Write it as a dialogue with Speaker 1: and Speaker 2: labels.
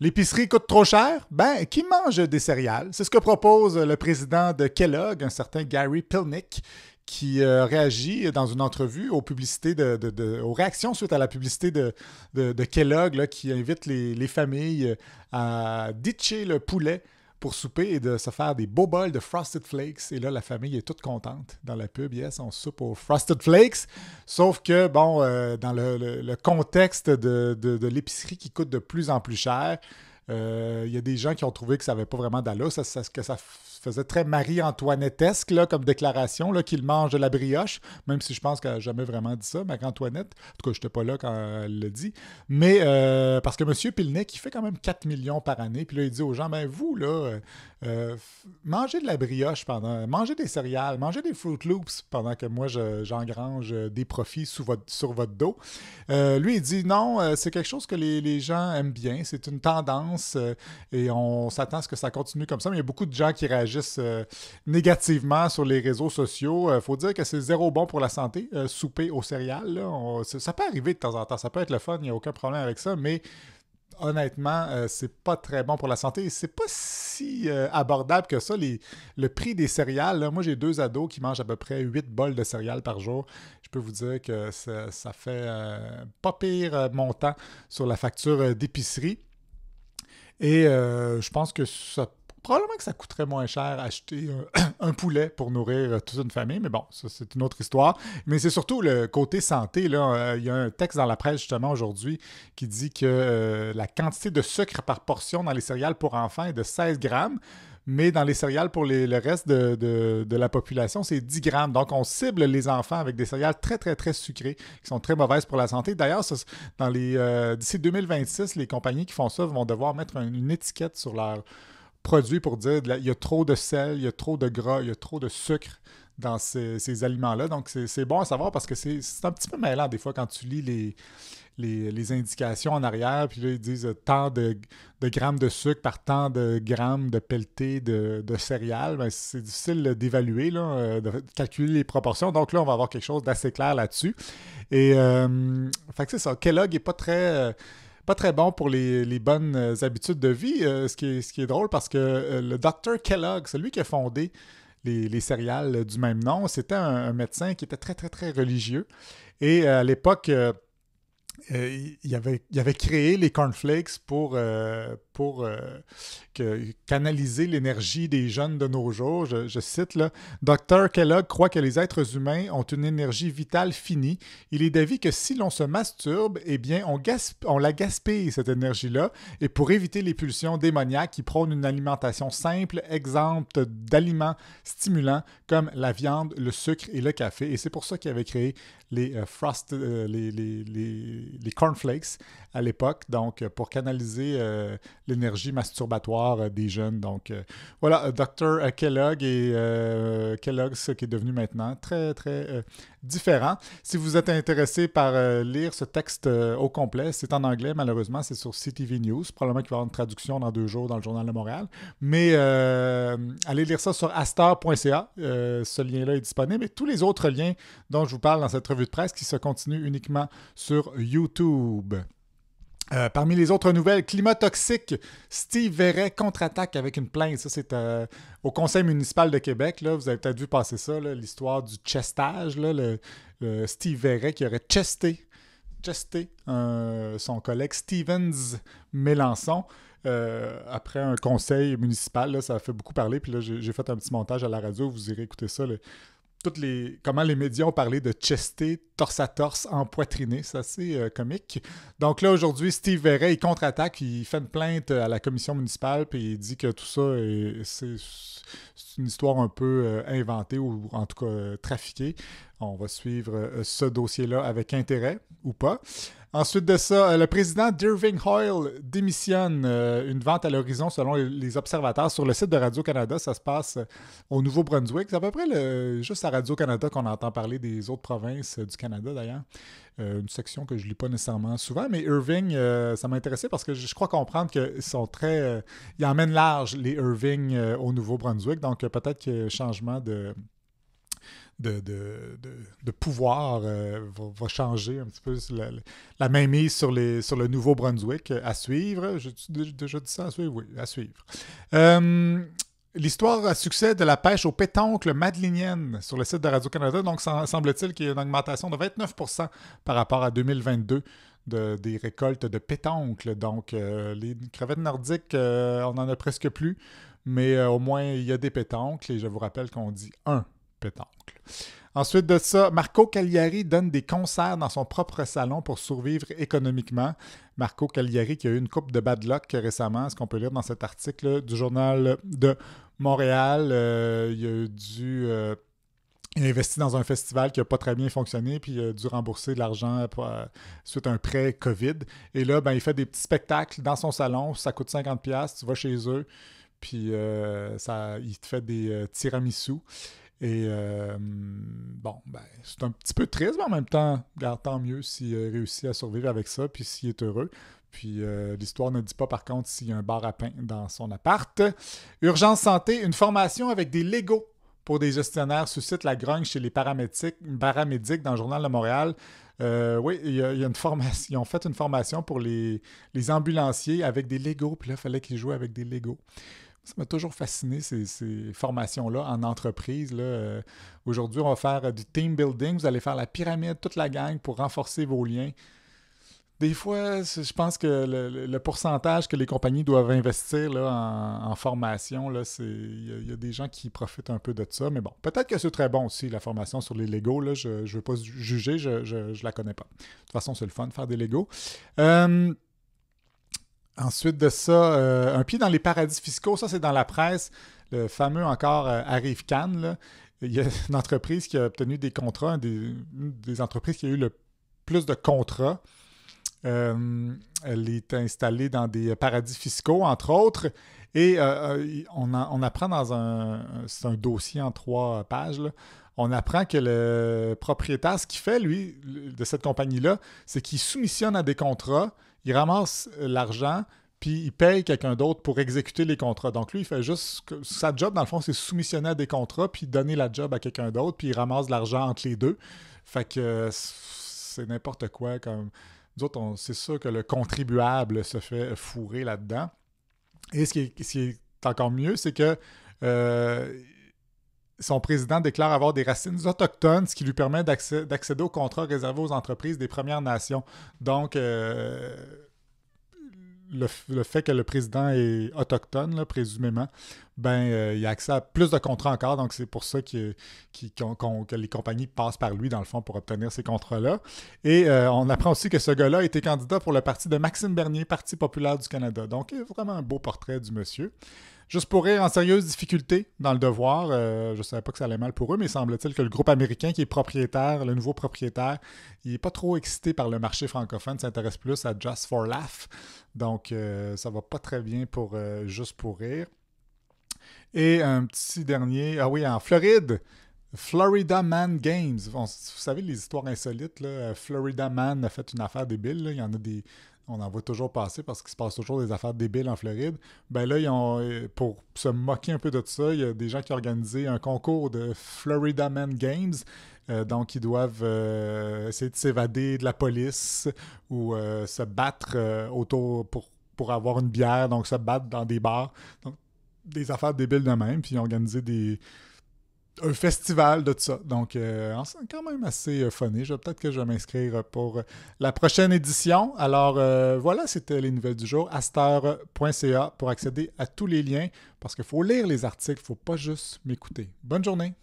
Speaker 1: L'épicerie coûte trop cher? Ben, qui mange des céréales? C'est ce que propose le président de Kellogg, un certain Gary Pilnick, qui euh, réagit dans une entrevue aux publicités de, aux réactions suite à la publicité de, Kellogg qui invite les, les, familles euh, à ditcher le poulet pour souper et de se faire des beaux bols de Frosted Flakes. Et là, la famille est toute contente dans la pub. Yes, on soupe aux Frosted Flakes. Sauf que, bon, euh, dans le, contexte de, l'épicerie qui coûte de plus en plus cher, euh, il y a des gens qui ont trouvé que ça n'avait pas vraiment d'allure, ça, que ça faisait très Marie-Antoinettesque là, comme déclaration, là, qu'il mange de la brioche, même si je pense qu'elle n'a jamais vraiment dit ça, Marie-Antoinette. En tout cas, je n'étais pas là quand elle le dit. Mais euh, parce que M. Pilnet, qui fait quand même 4 millions par année, puis là, il dit aux gens, ben vous, là, euh, euh, mangez de la brioche pendant, mangez des céréales, mangez des Fruit Loops pendant que moi, j'engrange des profits sous votre, sur votre dos. lui, il dit, non, c'est quelque chose que les, les gens aiment bien, c'est une tendance et on s'attend à ce que ça continue comme ça, mais il y a beaucoup de gens qui réagissent euh, négativement sur les réseaux sociaux. Il euh, faut dire que c'est zéro bon pour la santé, euh, souper aux céréales. ça peut arriver de temps en temps, ça peut être le fun, il n'y a aucun problème avec ça, mais honnêtement, c'est pas très bon pour la santé. C'est pas si abordable que ça. le prix des céréales, moi j'ai deux ados qui mangent à peu près 8 bols de céréales par jour. Je peux vous dire que ça, fait pas pire montant sur la facture d'épicerie. Et je pense que ça probablement que ça coûterait moins cher acheter un, poulet pour nourrir toute une famille, mais bon, ça c'est une autre histoire. Mais c'est surtout le côté santé. Là. Euh, il y a un texte dans la presse justement aujourd'hui qui dit que euh, la quantité de sucre par portion dans les céréales pour enfants est de 16 grammes mais dans les céréales pour le reste de, la population, c'est 10 grammes. Donc, on cible les enfants avec des céréales très, très, très sucrées qui sont très mauvaises pour la santé. D'ailleurs, dans les euh, d'ici 2026, les compagnies qui font ça vont devoir mettre une étiquette sur leur produit pour dire il y a trop de sel, il y a trop de gras, il y a trop de sucre dans ces, aliments-là. Donc, c'est bon à savoir parce que c'est un petit peu mêlant des fois quand tu lis les, les, indications en arrière. Puis là, ils disent euh, tant de, grammes de sucre par tant de grammes de pelleté de, céréales. Ben, c'est difficile euh, d'évaluer, euh, de calculer les proportions. Donc là, on va avoir quelque chose d'assez clair là-dessus. Et, euh, fait c'est ça. Kellogg n'est pas très pas très bon pour les, bonnes euh, habitudes de vie, euh, ce, qui est, drôle parce que euh, le docteur Kellogg, celui qui a fondé les, céréales du même nom. C'était un, médecin qui était très, très, très religieux. Et à l'époque, il, avait, créé les cornflakes pour, pour euh, canaliser l'énergie des jeunes de nos jours. Je, cite là, Dr. Kellogg croit que les êtres humains ont une énergie vitale finie. Il est d'avis que si l'on se masturbe, eh bien, on, la gaspille, cette énergie-là. Et pour éviter les pulsions démoniaques il prône une alimentation simple, exempte d'aliments stimulants comme la viande, le sucre et le café. Et c'est pour ça qu'il avait créé les euh, frost, euh, les, cornflakes à l'époque, donc pour canaliser l'énergie masturbatoire euh, des jeunes. Donc euh, voilà, euh, Dr. Kellogg et Kellogg, ce qui est devenu maintenant, très, très différent. Si vous êtes intéressé par lire ce texte au complet, c'est en anglais, malheureusement, c'est sur CTV News. Probablement qu'il va y avoir une traduction dans deux jours dans le Journal de Montréal. Mais allez lire ça sur astar.ca. ce lien-là est disponible. Et tous les autres liens dont je vous parle dans cette revue de presse qui se continue uniquement sur YouTube. Euh, parmi les autres nouvelles, climat toxique, Steve Verret contre-attaque avec une plainte. Ça, c'est euh, au Conseil municipal de Québec. Là, vous avez peut-être vu passer ça, l'histoire du chestage. Steve Verret qui aurait chesté, chesté euh, son collègue Stevens Mélenchon. après un conseil municipal. ça a fait beaucoup parler. Puis là, j'ai fait un petit montage à la radio. Vous irez écouter ça toutes les, comment les médias ont parlé de chesté, torse à torse, empoitriné. C'est assez euh, comique. Donc là, aujourd'hui, Steve Verret, contre-attaque, il fait une plainte à la commission municipale, puis il dit que tout ça, c'est une histoire un peu euh, inventée ou en tout cas euh, trafiquée. On va suivre ce dossier-là avec intérêt ou pas. Ensuite de ça, euh, le président d'Irving Hoyle démissionne euh, une vente à l'horizon selon les observateurs sur le site de Radio-Canada. Ça se passe euh, au Nouveau-Brunswick. C'est à peu près le, juste à Radio-Canada qu'on entend parler des autres provinces du Canada d'ailleurs. une section que je ne lis pas nécessairement souvent, mais Irving, ça m'intéressait parce que je, crois comprendre qu'ils sont très. ils emmènent large les Irving au Nouveau-Brunswick, donc peut-être que changement de de, de, pouvoir euh, va, changer un petit peu la, mainmise sur, les, sur le Nouveau-Brunswick euh, à suivre. je déjà dit ça à suivre, oui, à suivre. Euh, l'histoire à succès de la pêche aux pétoncles madeliniennes sur le site de Radio-Canada, donc semble-t-il qu'il y a une augmentation de 29 par rapport à 2022 de, des récoltes de pétoncles. Donc, les crevettes nordiques, on n'en a presque plus, mais au moins il y a des pétoncles et je vous rappelle qu'on dit un pétanque. Ensuite de ça, Marco Cagliari donne des concerts dans son propre salon pour survivre économiquement. Marco Cagliari qui a eu une coupe de bad luck récemment, ce qu'on peut lire dans cet article du journal de Montréal. Euh, il a dû... Euh, investir dans un festival qui n'a pas très bien fonctionné, puis il a dû rembourser de l'argent euh, suite à un prêt COVID. Et là, ben, il fait des petits spectacles dans son salon. Ça coûte 50$, tu vas chez eux, puis ça, il te fait des tiramisu. Et euh, bon, ben, c'est un petit peu triste, mais en même temps, tant mieux s'il réussit à survivre avec ça, puis s'il est heureux. Puis euh, l'histoire ne dit pas par contre s'il y a un bar à pain dans son appart. Urgence santé, une formation avec des Legos pour des gestionnaires suscite la grogne chez les paramédics, dans le Journal de Montréal. Euh, oui, il y, une formation, ils ont fait une formation pour les, les ambulanciers avec des Legos, puis là, il fallait qu'ils jouent avec des Legos. Ça m'a toujours fasciné, ces, formations-là en entreprise. Euh. Aujourd'hui, on va faire euh, du team building. Vous allez faire la pyramide, toute la gang pour renforcer vos liens. Des fois, je pense que le, pourcentage que les compagnies doivent investir en, formation, il y, a des gens qui profitent un peu de ça. Mais bon, peut-être que c'est très bon aussi, la formation sur les Legos. je ne veux pas juger, je ne la connais pas. De toute façon, c'est le fun de faire des Legos. Euh, Ensuite de ça, euh, un pied dans les paradis fiscaux, ça c'est dans la presse, le fameux encore euh, Arrive Cannes. Il y a une entreprise qui a obtenu des contrats, des, une des entreprises qui a eu le plus de contrats. Euh, elle est installée dans des paradis fiscaux, entre autres. Et on, apprend dans un, un dossier en trois pages, on apprend que le propriétaire, ce qu'il fait, lui, de cette compagnie-là, c'est qu'il soumissionne à des contrats il ramasse l'argent, puis il paye quelqu'un d'autre pour exécuter les contrats. Donc lui, il fait juste. sa job, dans le fond, c'est soumissionner à des contrats, puis donner la job à quelqu'un d'autre, puis il ramasse l'argent entre les deux. Fait que c'est n'importe quoi. Comme... Nous autres, c'est sûr que le contribuable se fait fourrer là-dedans. Et ce qui est, encore mieux, c'est que. Euh, son président déclare avoir des racines autochtones, ce qui lui permet d'accéder aux contrats réservés aux entreprises des Premières Nations. Donc, euh, le, fait que le président est autochtone, là, présumément, ben, euh, il a accès à plus de contrats encore. Donc, c'est pour ça que, les compagnies passent par lui, dans le fond, pour obtenir ces contrats-là. Et euh, on apprend aussi que ce gars-là était candidat pour le parti de Maxime Bernier, Parti populaire du Canada. Donc, vraiment un beau portrait du monsieur. Juste pour rire, en sérieuse difficulté dans le devoir. Euh, je ne savais pas que ça allait mal pour eux, mais semble-t-il que le groupe américain qui est propriétaire, le nouveau propriétaire, il n'est pas trop excité par le marché francophone, s'intéresse plus à Just for Laugh. Donc, euh, ça va pas très bien pour euh, Juste pour rire. Et un petit dernier, ah oui, en Floride, Florida Man Games. vous savez, les histoires insolites, là, Florida Man a fait une affaire débile. Il y en a des, on en voit toujours passer parce qu'il se passe toujours des affaires débiles en Floride. Ben là, euh, pour se moquer un peu de ça, il y a des gens qui ont organisé un concours de Florida Man Games. Euh, donc, ils doivent euh, essayer de s'évader de la police ou se battre autour pour, pour avoir une bière, donc se battre dans des bars. Donc, des affaires débiles de même. Puis, ils ont organisé des, un festival de tout ça. Donc, euh, quand même assez euh, funny. Je vais peut-être que je vais m'inscrire pour euh, la prochaine édition. Alors, euh, voilà, c'était les nouvelles du jour. Aster.ca pour accéder à tous les liens parce qu'il faut lire les articles, il ne faut pas juste m'écouter. Bonne journée.